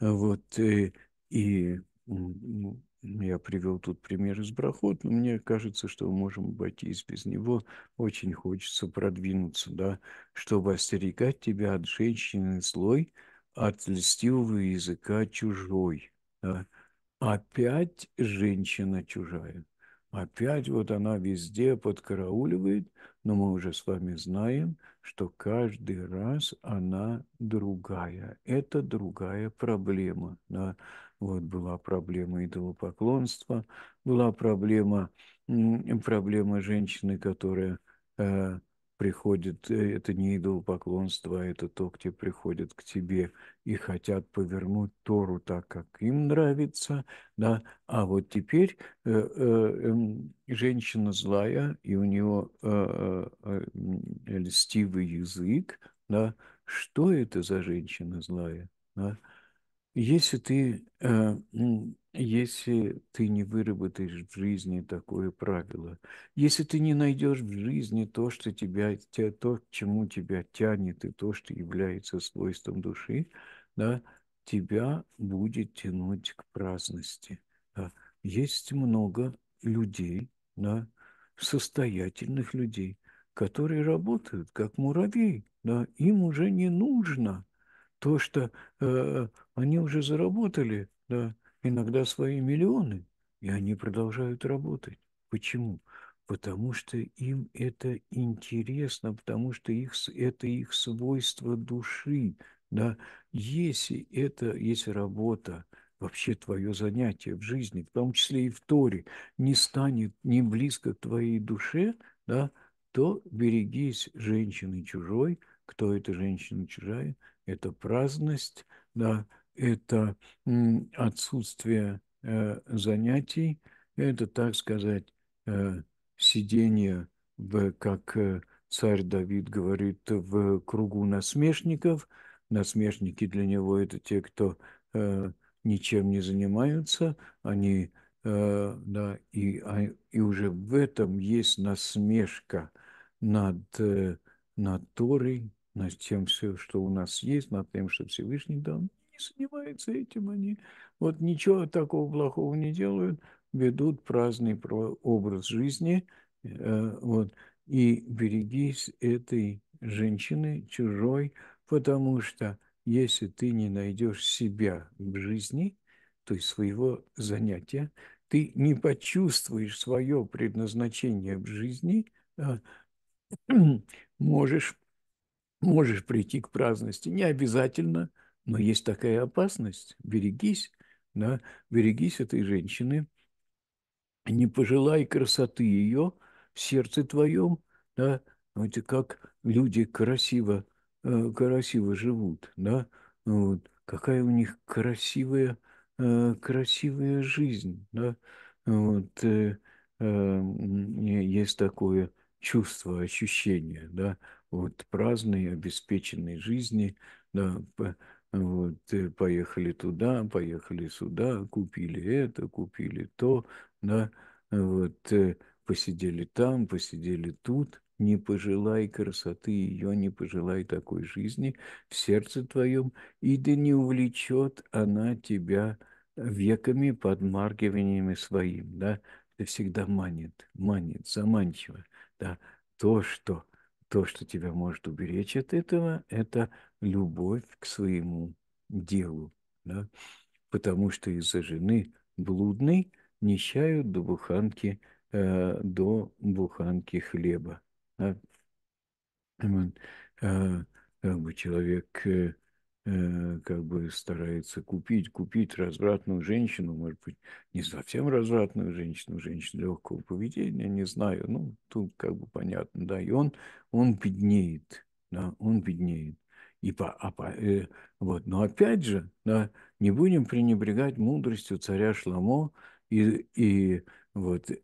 Вот, э, и, и я привел тут пример из Брахот, но мне кажется, что мы можем обойтись без него. Очень хочется продвинуться, да, чтобы остерегать тебя от женщины злой, от льстивого языка чужой. Да. Опять женщина чужая. Опять вот она везде подкарауливает, но мы уже с вами знаем, что каждый раз она другая. Это другая проблема. Да? Вот была проблема идолопоклонства, была проблема, проблема женщины, которая э, приходит, э, это не идолопоклонство, а это то, где приходят к тебе и хотят повернуть Тору так, как им нравится, да, а вот теперь э, э, эм, женщина злая, и у нее э, э, э, льстивый язык, да, что это за женщина злая, да, если ты, э, если ты не выработаешь в жизни такое правило, если ты не найдешь в жизни то, что тебя, те, то, к чему тебя тянет, и то, что является свойством души, да, тебя будет тянуть к праздности. Да. Есть много людей, да, состоятельных людей, которые работают как муравей, да, им уже не нужно – то, что э, они уже заработали да, иногда свои миллионы, и они продолжают работать. Почему? Потому что им это интересно, потому что их, это их свойство души. Да? Если это, если работа, вообще твое занятие в жизни, в том числе и в Торе, не станет не близко к твоей душе, да, то берегись женщины чужой, кто эта женщина чужая – это праздность, да, это отсутствие э, занятий, это, так сказать, э, сидение, в, как э, царь Давид говорит, в кругу насмешников. Насмешники для него это те, кто ничем не занимаются, они, да, и, а, и уже в этом есть насмешка над, э, над Торой, над тем, все, что у нас есть, над тем, что Всевышний дал. Не занимаются этим они. Вот ничего такого плохого не делают, ведут праздный образ жизни. Э, вот. И берегись этой женщины чужой, потому что если ты не найдешь себя в жизни, то есть своего занятия, ты не почувствуешь свое предназначение в жизни, а, можешь можешь прийти к праздности. Не обязательно, но есть такая опасность. Берегись, да, берегись этой женщины. Не пожелай красоты ее в сердце твоем, да, это как люди красиво, э, красиво живут, да, вот, какая у них красивая, э, красивая жизнь, да, вот, э, есть такое чувство, ощущение, да, вот, праздной, обеспеченной жизни, да, вот, э, поехали туда, поехали сюда, купили это, купили то, да, вот, э, посидели там, посидели тут, не пожелай красоты ее, не пожелай такой жизни в сердце твоем, и да не увлечет она тебя веками подмаргиваниями своим, да, это всегда манит, манит, заманчиво, да, то, что то, что тебя может уберечь от этого, это любовь к своему делу. Да? Потому что из-за жены блудной нищают до буханки, э, до буханки хлеба. Да? Э, э, как бы человек э, Э, как бы старается купить, купить развратную женщину, может быть, не совсем развратную женщину, женщину легкого поведения, не знаю, ну, тут как бы понятно, да, и он, он беднеет, да, он беднеет. И по, а по, э, вот. Но опять же, да, не будем пренебрегать мудростью царя Шламо, и, и вот э,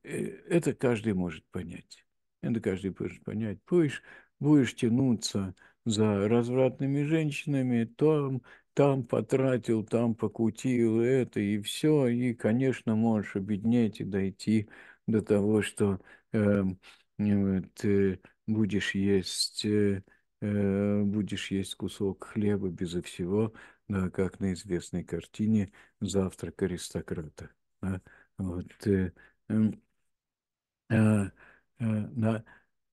это каждый может понять. Это каждый может понять. Будешь, будешь тянуться за развратными женщинами, там, там потратил, там покутил, это и все. И, конечно, можешь обеднеть и дойти до того, что эм, э, вот, э, будешь есть... Э, э, будешь есть кусок хлеба безо всего, да, как на известной картине «Завтрак аристократа». Да, вот, э, эм, э, э, да,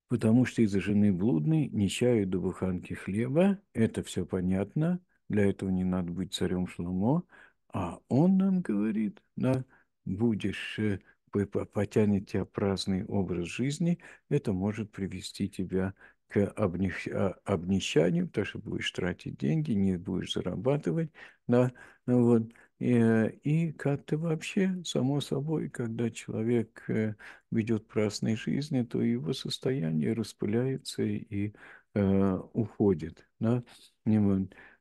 потому что из-за жены блудной не чаю до буханки хлеба, это все понятно, для этого не надо быть царем Шломо, а он нам говорит, да, будешь, э, потянет тебя праздный образ жизни, это может привести тебя к а, обнищанию, потому что будешь тратить деньги, не будешь зарабатывать, да, вот, Э, и, и как ты вообще, само собой, когда человек э, ведет праздной жизни, то его состояние распыляется и э, уходит. Да?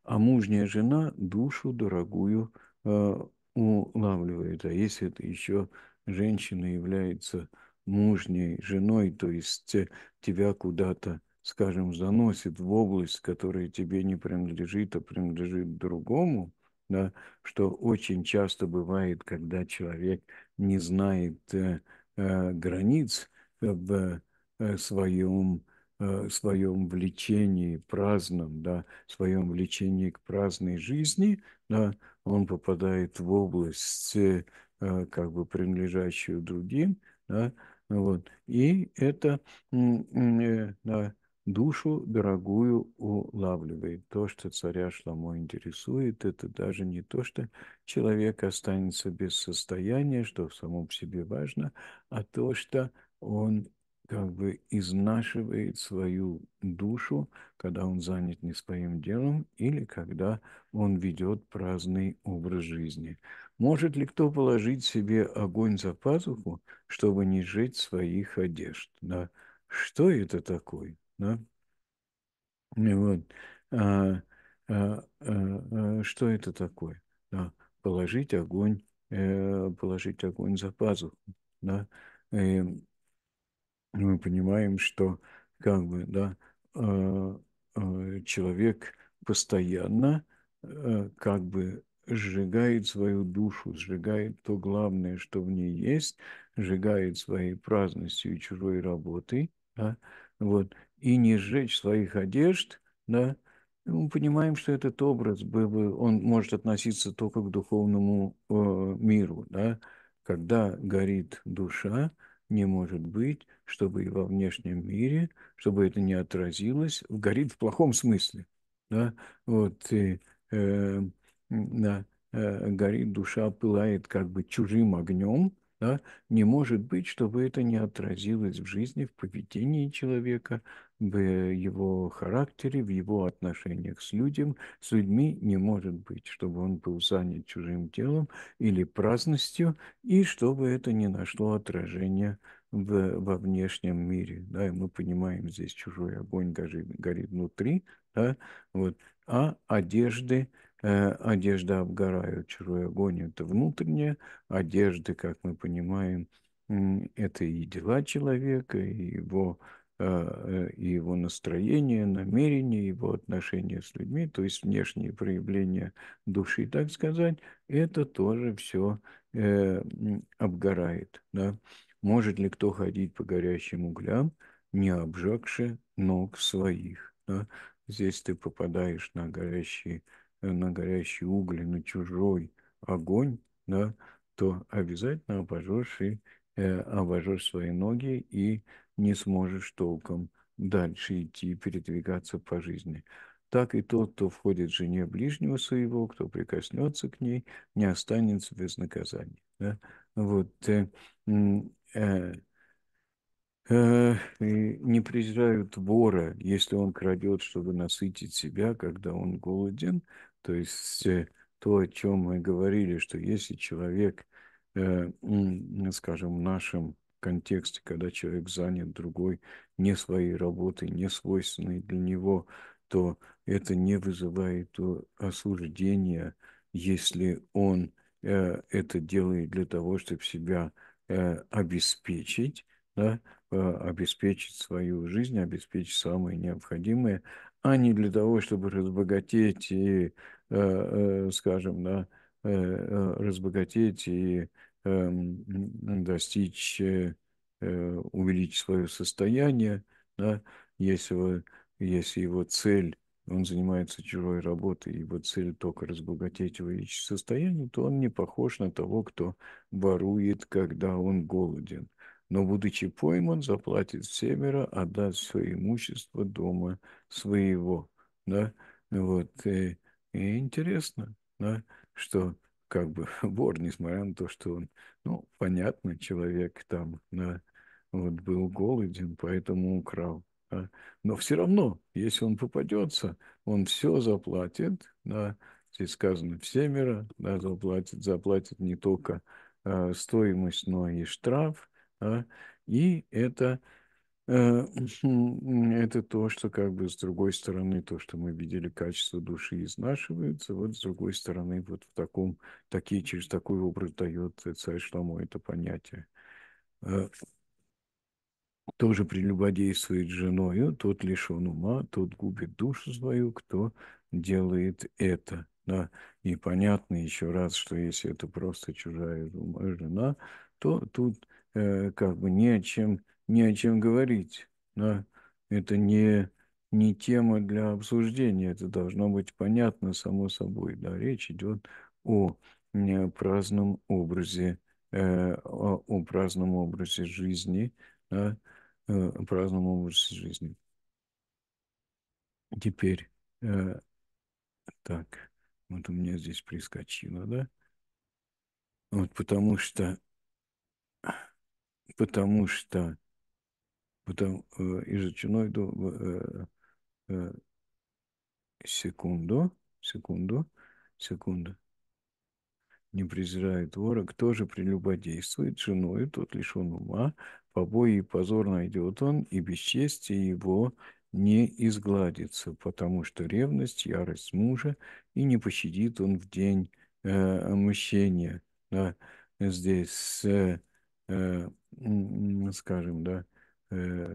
А мужняя жена душу дорогую э, улавливает. А если это еще женщина является мужней женой, то есть э, тебя куда-то скажем, заносит в область, которая тебе не принадлежит, а принадлежит другому, да, что очень часто бывает, когда человек не знает э, э, границ в э, своем э, своем влечении праздном, да, своем влечении к праздной жизни, да, он попадает в область, э, э, как бы принадлежащую другим, да, вот, и это, да, душу дорогую улавливает. То, что царя Шламо интересует, это даже не то, что человек останется без состояния, что в самом себе важно, а то, что он как бы изнашивает свою душу, когда он занят не своим делом или когда он ведет праздный образ жизни. Может ли кто положить себе огонь за пазуху, чтобы не жить своих одежд? Да? Что это такое? да? Вот. А, а, а, а, что это такое? Да? Положить огонь, э, положить огонь за пазуху, да? И мы понимаем, что как бы, да, э, человек постоянно э, как бы сжигает свою душу, сжигает то главное, что в ней есть, сжигает своей праздностью и чужой работой, да, вот, и не сжечь своих одежд, да, мы понимаем, что этот образ был бы, он может относиться только к духовному э, миру, да, когда горит душа, не может быть, чтобы и во внешнем мире, чтобы это не отразилось, горит в плохом смысле, да, вот, и, э, да, э, горит душа, пылает как бы чужим огнем, да? Не может быть, чтобы это не отразилось в жизни, в поведении человека, в его характере, в его отношениях с людям. С людьми не может быть, чтобы он был занят чужим делом или праздностью, и чтобы это не нашло отражения в, во внешнем мире. Да? И мы понимаем, здесь чужой огонь горит, горит внутри, да? вот. а одежды – Э, одежда обгорают, чужой огонь – это внутренняя одежда, как мы понимаем, это и дела человека, и его, э, и его настроение, намерение, его отношения с людьми, то есть внешние проявления души, так сказать, это тоже все э, обгорает. Да? Может ли кто ходить по горящим углям, не обжегши ног своих? Да? Здесь ты попадаешь на горящие угли, на горящие угли, на чужой огонь, да, то обязательно обожжешь и э, обожжешь свои ноги и не сможешь толком дальше идти, передвигаться по жизни. Так и тот, кто входит в жене ближнего своего, кто прикоснется к ней, не останется без наказания. Да? Вот, э, э, э, не презирают вора, если он крадет, чтобы насытить себя, когда он голоден, то есть э, то, о чем мы говорили, что если человек, э, скажем, в нашем контексте, когда человек занят другой, не своей работой, не свойственной для него, то это не вызывает э, осуждения, если он это делает для того, чтобы себя обеспечить, да, обеспечить свою жизнь, обеспечить самое необходимое, а не для того, чтобы разбогатеть и, э, э, скажем, да, э, разбогатеть и эм, достичь, увеличить свое состояние, да, если, его, если его цель, он занимается чужой работой, его цель только разбогатеть, увеличить состояние, то он не похож на того, кто ворует, когда он голоден но, будучи пойман, заплатит семеро, отдаст свое имущество дома своего. Да? Вот. И, э, и интересно, да, что как бы вор, несмотря на то, что он, ну, понятно, человек там да, вот был голоден, поэтому украл. Да. Но все равно, если он попадется, он все заплатит, да, здесь сказано в семеро, да, заплатит, заплатит не только э, стоимость, но и штраф, да? И это, э, это то, что как бы с другой стороны, то, что мы видели, качество души изнашивается, вот с другой стороны, вот в таком, такие, через такой образ дает царь Шламу это понятие. Э, тоже прелюбодействует с женою, тот лишен ума, тот губит душу свою, кто делает это. Да? И понятно еще раз, что если это просто чужая жена, то тут Э, как бы не о чем, не о чем говорить. Да? Это не, не тема для обсуждения, это должно быть понятно само собой. Да? Речь идет о э, праздном образе, э, о, о праздном образе жизни, да? о праздном образе жизни. Теперь, так, вот у меня здесь прискочило, да? Вот потому что потому что потому из потом, э, изучено э, э, секунду, секунду, секунду. Не презирает ворог тоже прелюбодействует женою, тот лишен ума, побои и позор найдет он, и бесчестие его не изгладится, потому что ревность, ярость мужа, и не пощадит он в день э, мщения. Да, здесь э, э, скажем, да, э,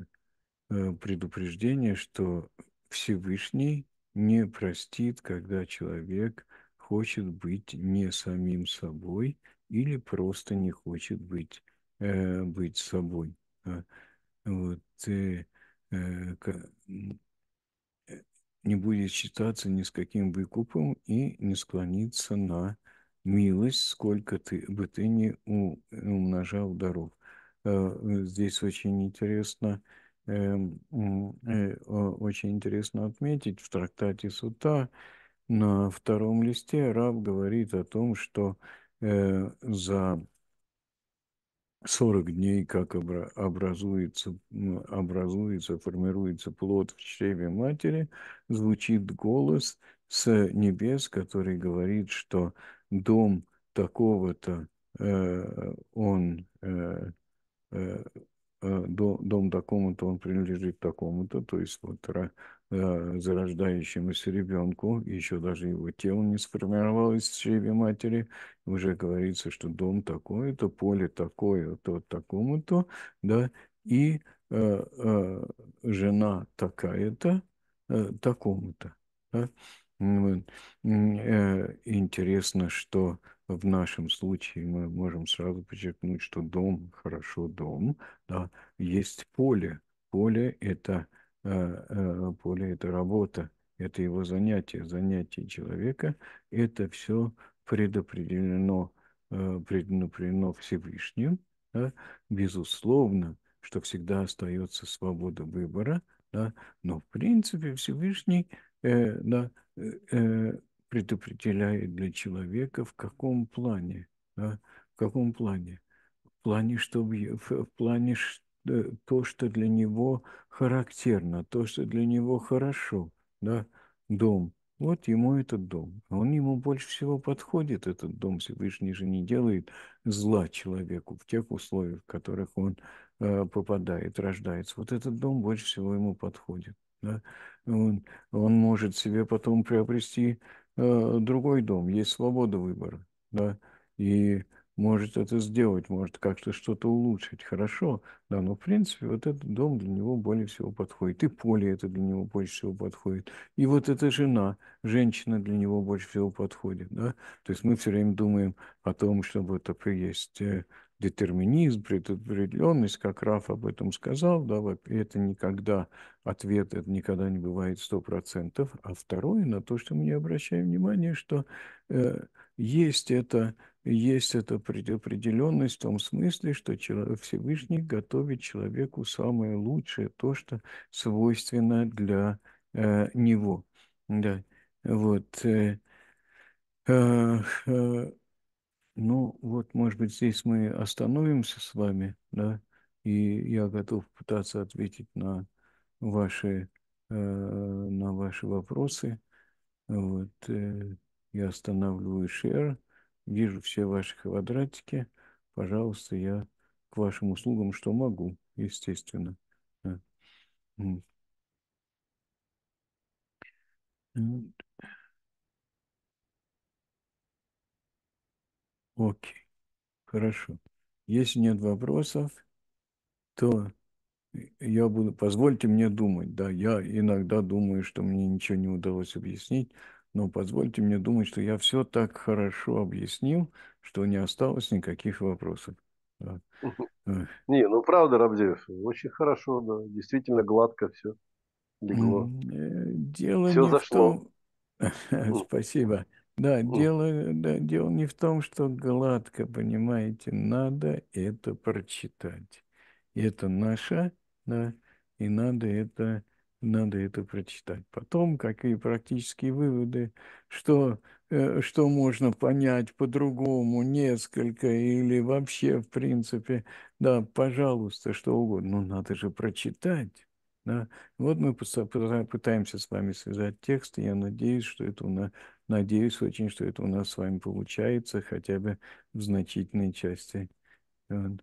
э, предупреждение, что Всевышний не простит, когда человек хочет быть не самим собой или просто не хочет быть, э, быть собой. вот, э, не будет считаться ни с каким выкупом и не склониться на милость, сколько ты, бы ты не умножал даров. Э, э, здесь очень интересно, эм, э, очень интересно отметить в трактате Сута на втором листе раб говорит о том, что за 40 дней, как образуется, образуется, формируется плод в чреве матери, звучит голос с небес, который говорит, что дом такого-то, э, он э, Э, э, дом такому-то, он принадлежит такому-то, то есть вот э, зарождающемуся ребенку, еще даже его тело не сформировалось в чреве матери, уже говорится, что дом такой-то, поле такое-то, такому-то, да, и э, э, жена такая-то, э, такому-то. Да? интересно, что в нашем случае мы можем сразу подчеркнуть, что дом хорошо дом, да, есть поле. Поле это э, э, поле это работа, это его занятие, занятие человека, это все предопределено, э, предопределено Всевышним. Да? Безусловно, что всегда остается свобода выбора, да? но в принципе Всевышний да, предопределяет для человека в каком плане, да? в каком плане, в плане, чтобы, в плане э, то, что для него характерно, то, что для него хорошо, да, дом. Вот ему этот дом. А он ему больше всего подходит, этот дом. Всевышний же не делает зла человеку в тех условиях, в которых он э, попадает, рождается. Вот этот дом больше всего ему подходит. Да? Он, он может себе потом приобрести Э, другой дом, есть свобода выбора, да, и может это сделать, может как-то что-то улучшить, хорошо, да, но в принципе вот этот дом для него более всего подходит, и поле это для него больше всего подходит, и вот эта жена, женщина для него больше всего подходит, да, то есть мы все время думаем о том, чтобы это приесть. Э, детерминизм, предопределенность, как Раф об этом сказал, да, это никогда ответ, это никогда не бывает 100%. А второе, на то, что мы не обращаем внимания, что э, есть это есть эта предопределенность в том смысле, что Всевышний готовит человеку самое лучшее, то, что свойственно для э, него. Да. Вот. Э, э, ну, вот, может быть, здесь мы остановимся с вами, да, и я готов пытаться ответить на ваши, э, на ваши вопросы. Вот, э, я останавливаю share, вижу все ваши квадратики. Пожалуйста, я к вашим услугам, что могу, естественно. Да. Окей. Хорошо. Если нет вопросов, то я буду... Позвольте мне думать. Да, я иногда думаю, что мне ничего не удалось объяснить, но позвольте мне думать, что я все так хорошо объяснил, что не осталось никаких вопросов. Да. Не, ну правда, Рабдеев, очень хорошо, да, действительно гладко все легло. Э, дело все зашло. Том... Спасибо. Да, Ну, дело, да, дело не в том, что гладко, понимаете, надо это прочитать. Это наше, да, и надо это, надо это прочитать. Потом, какие практические выводы, что, э, что можно понять по-другому, несколько или вообще, в принципе, да, пожалуйста, что угодно, но ну, надо же прочитать. Да? Вот мы пытаемся с вами связать текст, я надеюсь, что это у нас, надеюсь очень, что это у нас с вами получается, хотя бы в значительной части. Вот.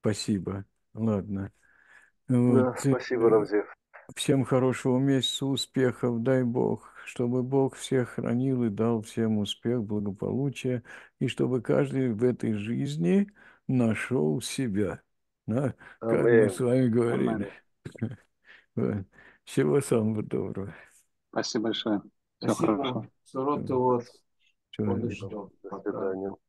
Спасибо. Ладно. Вот. Да, спасибо, Рамзев. Всем хорошего месяца, успехов, дай Бог, чтобы Бог всех хранил и дал всем успех, благополучие, и чтобы каждый в этой жизни нашел себя. Да? Как мы с вами говорили. Amen. Да. Всего самого доброго. Спасибо большое. Всего Спасибо. хорошего. Всего доброго. До свидания.